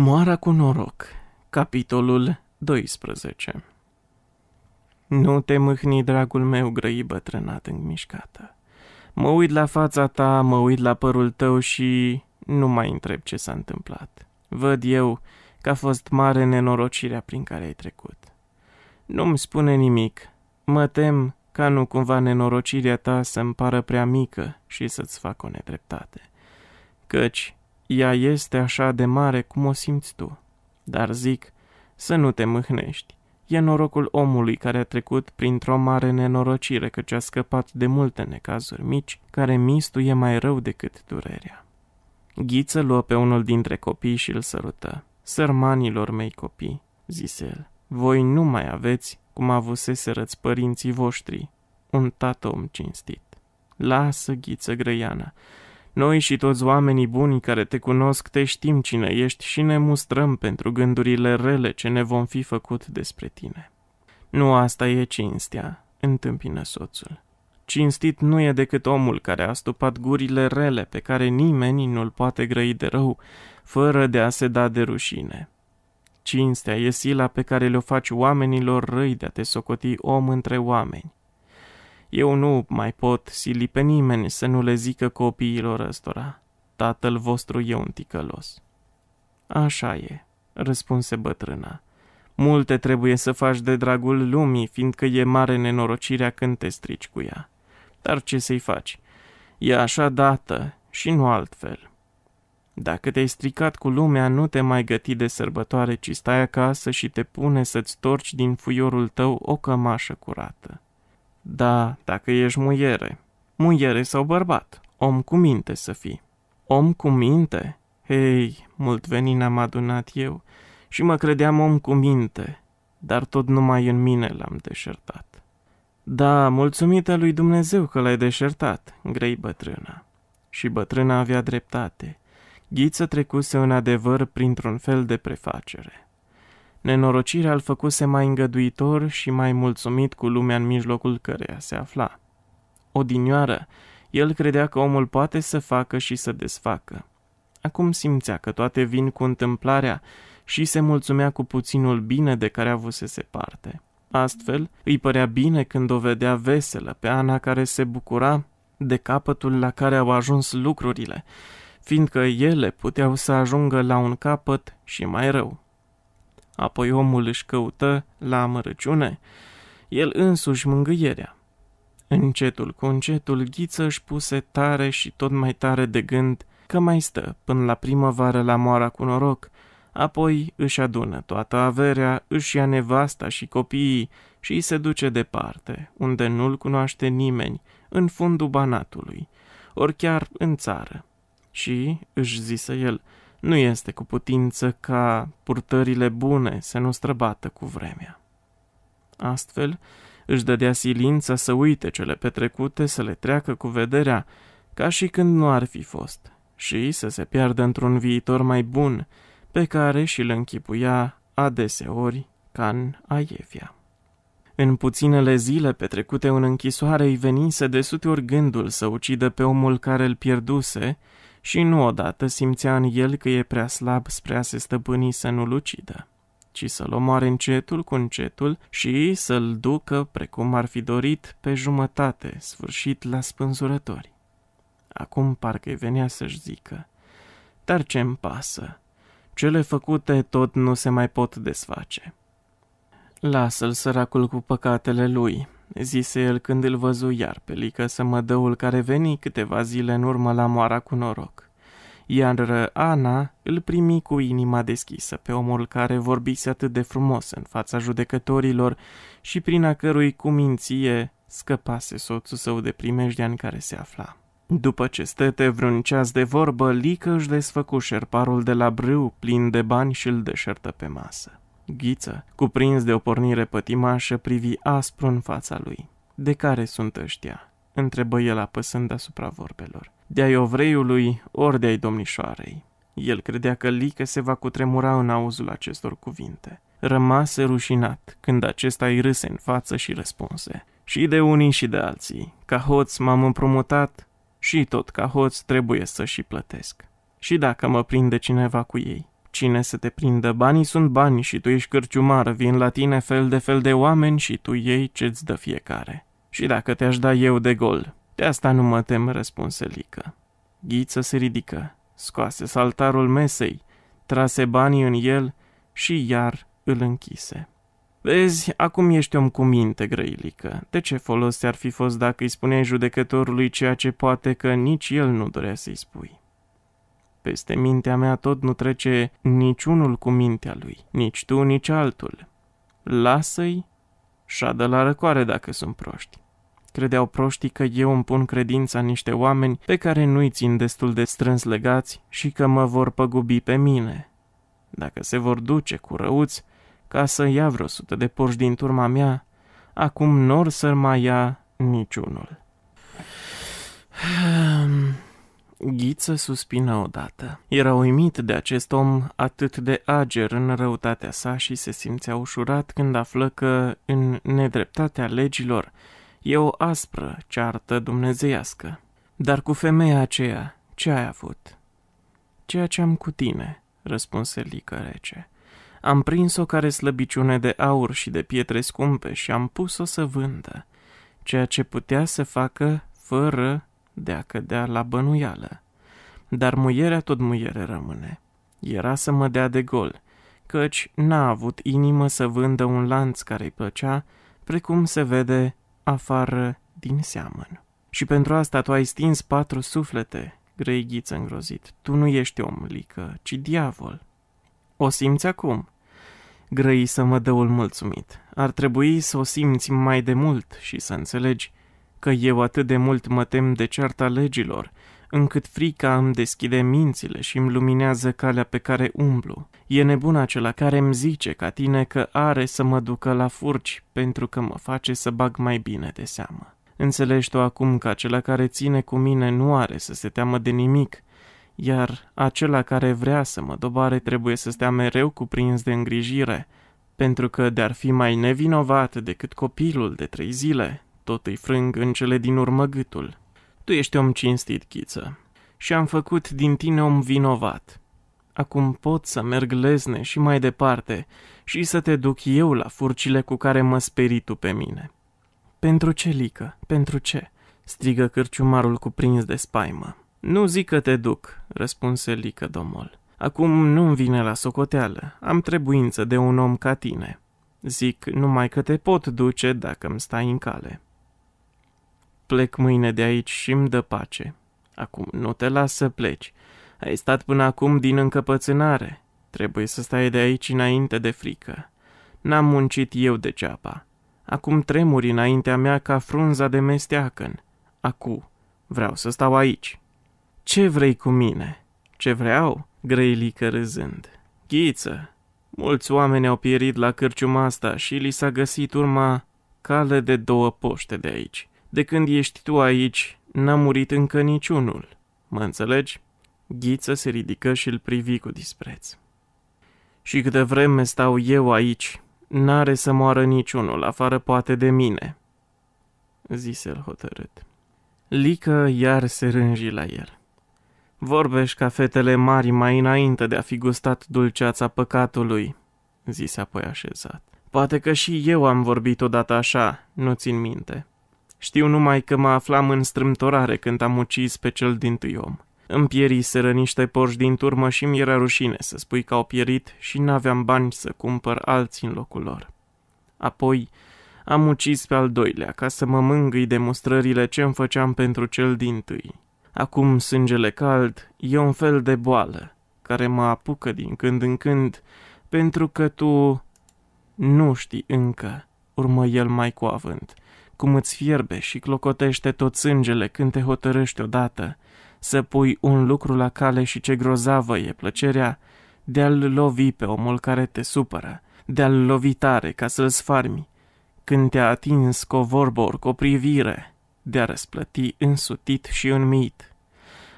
Moara cu noroc, capitolul 12 Nu te mâhni, dragul meu, grăi bătrânat mișcată. Mă uit la fața ta, mă uit la părul tău și nu mai întreb ce s-a întâmplat. Văd eu că a fost mare nenorocirea prin care ai trecut. Nu-mi spune nimic. Mă tem ca nu cumva nenorocirea ta să-mi pară prea mică și să-ți fac o nedreptate. Căci ea este așa de mare cum o simți tu. Dar zic, să nu te mâhnești. E norocul omului care a trecut printr-o mare nenorocire căci a scăpat de multe necazuri mici, care mistul e mai rău decât durerea. Ghiță luă pe unul dintre copii și îl sărută. Sărmanilor mei copii, zise el, voi nu mai aveți, cum avuseserăți părinții voștri, un tată om cinstit. Lasă, ghiță grăiana, noi și toți oamenii buni care te cunosc te știm cine ești și ne mustrăm pentru gândurile rele ce ne vom fi făcut despre tine. Nu asta e cinstea, întâmpină soțul. Cinstit nu e decât omul care a stupat gurile rele pe care nimeni nu-l poate grăi de rău, fără de a se da de rușine. Cinstea e sila pe care le-o faci oamenilor răi de a te socoti om între oameni. Eu nu mai pot sili pe nimeni să nu le zică copiilor ăstora. Tatăl vostru e un ticălos. Așa e, răspunse bătrâna. Multe trebuie să faci de dragul lumii, fiindcă e mare nenorocirea când te strici cu ea. Dar ce să-i faci? E așa dată și nu altfel. Dacă te-ai stricat cu lumea, nu te mai găti de sărbătoare, ci stai acasă și te pune să-ți torci din fuiorul tău o cămașă curată. Da, dacă ești muiere, muiere sau bărbat, om cu minte să fii. Om cu minte? Hei, mult venin am adunat eu și mă credeam om cu minte, dar tot numai în mine l-am deșertat. Da, mulțumită lui Dumnezeu că l-ai deșertat, grei bătrâna. Și bătrâna avea dreptate. Ghiță trecuse în adevăr printr-un fel de prefacere. Nenorocirea îl făcuse mai îngăduitor și mai mulțumit cu lumea în mijlocul căreia se afla. Odinioară, el credea că omul poate să facă și să desfacă. Acum simțea că toate vin cu întâmplarea și se mulțumea cu puținul bine de care avusese parte. Astfel, îi părea bine când o vedea veselă pe Ana care se bucura de capătul la care au ajuns lucrurile, fiindcă ele puteau să ajungă la un capăt și mai rău apoi omul își căută la amărăciune, el însuși mângâierea. Încetul cu încetul, Ghiță își puse tare și tot mai tare de gând că mai stă până la primăvară la moara cu noroc, apoi își adună toată averea, își ia nevasta și copiii și îi se duce departe, unde nu-l cunoaște nimeni, în fundul banatului, ori chiar în țară. Și, își zise el, nu este cu putință ca purtările bune să nu străbată cu vremea. Astfel, își dădea silința să uite cele petrecute, să le treacă cu vederea, ca și când nu ar fi fost, și să se piardă într-un viitor mai bun, pe care și-l închipuia adeseori ca în Aievia. În puținele zile petrecute în închisoare îi venise de sute ori gândul să ucidă pe omul care îl pierduse și nu odată simțea în el că e prea slab spre a se stăpâni să nu-l ucidă, ci să-l omoare încetul cu încetul și să-l ducă, precum ar fi dorit, pe jumătate, sfârșit la spânzurători. Acum parcă-i venea să-și zică, dar ce-mi pasă? Cele făcute tot nu se mai pot desface. Lasă-l săracul cu păcatele lui, zise el când îl văzu iar pe Lică Sămădăul care veni câteva zile în urmă la moara cu noroc. Iar Ana îl primi cu inima deschisă pe omul care vorbise atât de frumos în fața judecătorilor și prin a cărui cuminție scăpase soțul său de primejdea în care se afla. După ce stete vreun ceas de vorbă, Lică își desfăcu șerparul de la brâu plin de bani și îl deșertă pe masă. Ghiță, cuprins de o pornire pătimașă, privi aspru în fața lui. De care sunt ăștia?" întrebă el apăsând asupra vorbelor. De-ai ovreiului, ori de-ai domnișoarei. El credea că Lică se va cutremura în auzul acestor cuvinte. Rămase rușinat când acesta îi râse în față și răspunse. Și de unii și de alții. Ca hoț m-am împrumutat și tot ca hoț trebuie să și plătesc. Și dacă mă prinde cineva cu ei, cine să te prindă, banii sunt bani și tu ești cârciumar, vin la tine fel de fel de oameni și tu ei ce-ți dă fiecare. Și dacă te-aș da eu de gol, de asta nu mă tem, răspunse Lică. Ghiță se ridică, scoase saltarul mesei, trase banii în el și iar îl închise. Vezi, acum ești om cu minte, grăilică. De ce folos ar fi fost dacă îi spuneai judecătorului ceea ce poate că nici el nu dorea să-i spui? peste mintea mea tot nu trece niciunul cu mintea lui, nici tu, nici altul. Lasă-i, șadă la răcoare dacă sunt proști. Credeau proștii că eu îmi pun credința în niște oameni pe care nu-i țin destul de strâns legați și că mă vor păgubi pe mine. Dacă se vor duce cu răuți, ca să ia vreo sută de porși din turma mea, acum nor să mai ia niciunul. Ghiță suspină odată. Era uimit de acest om atât de ager în răutatea sa și se simțea ușurat când află că, în nedreptatea legilor, e o aspră ceartă dumnezeiască. Dar cu femeia aceea, ce ai avut? Ceea ce am cu tine, răspunse Lică rece. Am prins-o care slăbiciune de aur și de pietre scumpe și am pus-o să vândă, ceea ce putea să facă fără de a cădea la bănuială. Dar muierea tot muiere rămâne. Era să mă dea de gol, căci n-a avut inimă să vândă un lanț care-i plăcea, precum se vede afară din seamăn. Și pentru asta tu ai stins patru suflete, grei îngrozit. Tu nu ești om, Lică, ci diavol. O simți acum? Grăi să mă dăul mulțumit. Ar trebui să o simți mai de mult și să înțelegi că eu atât de mult mă tem de cearta legilor, încât frica îmi deschide mințile și îmi luminează calea pe care umblu. E nebun acela care îmi zice ca tine că are să mă ducă la furci pentru că mă face să bag mai bine de seamă. Înțelegi tu acum că acela care ține cu mine nu are să se teamă de nimic, iar acela care vrea să mă dobare trebuie să stea mereu cuprins de îngrijire, pentru că de-ar fi mai nevinovat decât copilul de trei zile, tot îi frâng în cele din urmă gâtul. Tu ești om cinstit, Chiță, și am făcut din tine om vinovat. Acum pot să merg lezne și mai departe și să te duc eu la furcile cu care mă speri tu pe mine. Pentru ce, Lică? Pentru ce?" strigă cârciumarul cuprins de spaimă. Nu zic că te duc," răspunse Lică domol. Acum nu-mi vine la socoteală, am trebuință de un om ca tine. Zic numai că te pot duce dacă îmi stai în cale." plec mâine de aici și îmi dă pace. Acum nu te las să pleci. Ai stat până acum din încăpățânare. Trebuie să stai de aici înainte de frică. N-am muncit eu degeaba. Acum tremuri înaintea mea ca frunza de mesteacăn. Acu, vreau să stau aici. Ce vrei cu mine? Ce vreau? Grăilică râzând. Ghiță, mulți oameni au pierit la cârciuma asta și li s-a găsit urma cale de două poște de aici. De când ești tu aici, n-a murit încă niciunul. Mă înțelegi? Ghiță se ridică și îl privi cu dispreț. Și câte vreme stau eu aici, n-are să moară niciunul, afară poate de mine, zise el hotărât. Lică iar se rânji la el. Vorbești ca fetele mari mai înainte de a fi gustat dulceața păcatului, zise apoi așezat. Poate că și eu am vorbit odată așa, nu țin minte. Știu numai că mă aflam în strâmtorare când am ucis pe cel din tâi om. Îmi pieriseră niște porși din turmă și mi era rușine să spui că au pierit și n-aveam bani să cumpăr alții în locul lor. Apoi am ucis pe al doilea ca să mă mângâi de mustrările ce îmi făceam pentru cel din tâi. Acum sângele cald e un fel de boală care mă apucă din când în când pentru că tu nu știi încă, urmă el mai cu avânt cum îți fierbe și clocotește tot sângele când te hotărăști odată, să pui un lucru la cale și ce grozavă e plăcerea de a-l lovi pe omul care te supără, de a-l lovi tare ca să-l sfarmi, când te-a atins cu o vorbă ori cu o privire, de a răsplăti însutit și înmit.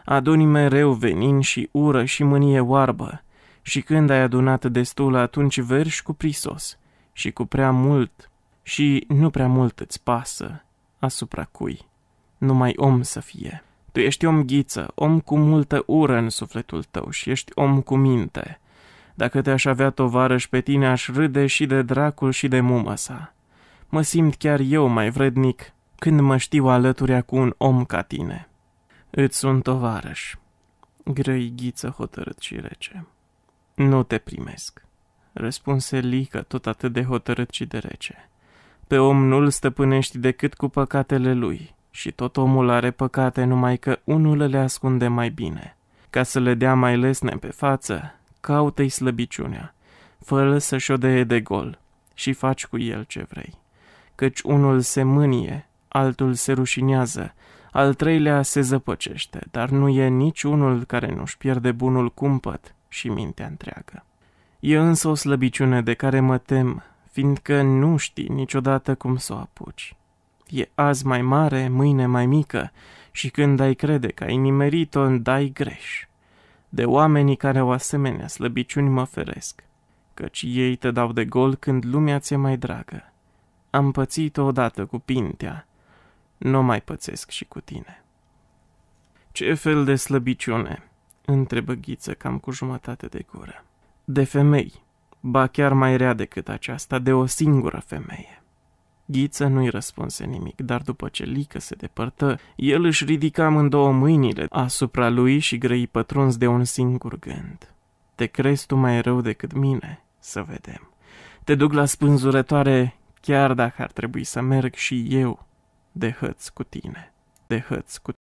Aduni mereu venin și ură și mânie oarbă, și când ai adunat destul, atunci verși cu prisos și cu prea mult și nu prea mult îți pasă asupra cui. Numai om să fie. Tu ești om ghiță, om cu multă ură în sufletul tău și ești om cu minte. Dacă te-aș avea tovarăș pe tine, aș râde și de dracul și de mumă sa. Mă simt chiar eu mai vrednic când mă știu alături cu un om ca tine. Îți sunt tovarăș. Grăi ghiță hotărât și rece. Nu te primesc, răspunse Lică tot atât de hotărât și de rece pe om nu-l stăpânești decât cu păcatele lui și tot omul are păcate numai că unul le ascunde mai bine. Ca să le dea mai lesne pe față, caută-i slăbiciunea, fără să-și odeie de gol și faci cu el ce vrei. Căci unul se mânie, altul se rușinează, al treilea se zăpăcește, dar nu e nici unul care nu-și pierde bunul cumpăt și mintea întreagă. E însă o slăbiciune de care mă tem fiindcă nu știi niciodată cum să o apuci. E azi mai mare, mâine mai mică și când ai crede că ai nimerit-o, dai greș. De oamenii care o asemenea slăbiciuni mă feresc, căci ei te dau de gol când lumea ți-e mai dragă. Am pățit-o odată cu pintea, nu mai pățesc și cu tine. Ce fel de slăbiciune?" întrebă Ghiță cam cu jumătate de gură. De femei, ba chiar mai rea decât aceasta, de o singură femeie. Ghiță nu-i răspunse nimic, dar după ce Lică se depărtă, el își ridica amândouă mâinile asupra lui și grăi pătruns de un singur gând. Te crezi tu mai rău decât mine? Să vedem. Te duc la spânzurătoare chiar dacă ar trebui să merg și eu de hăț cu tine, de hăț cu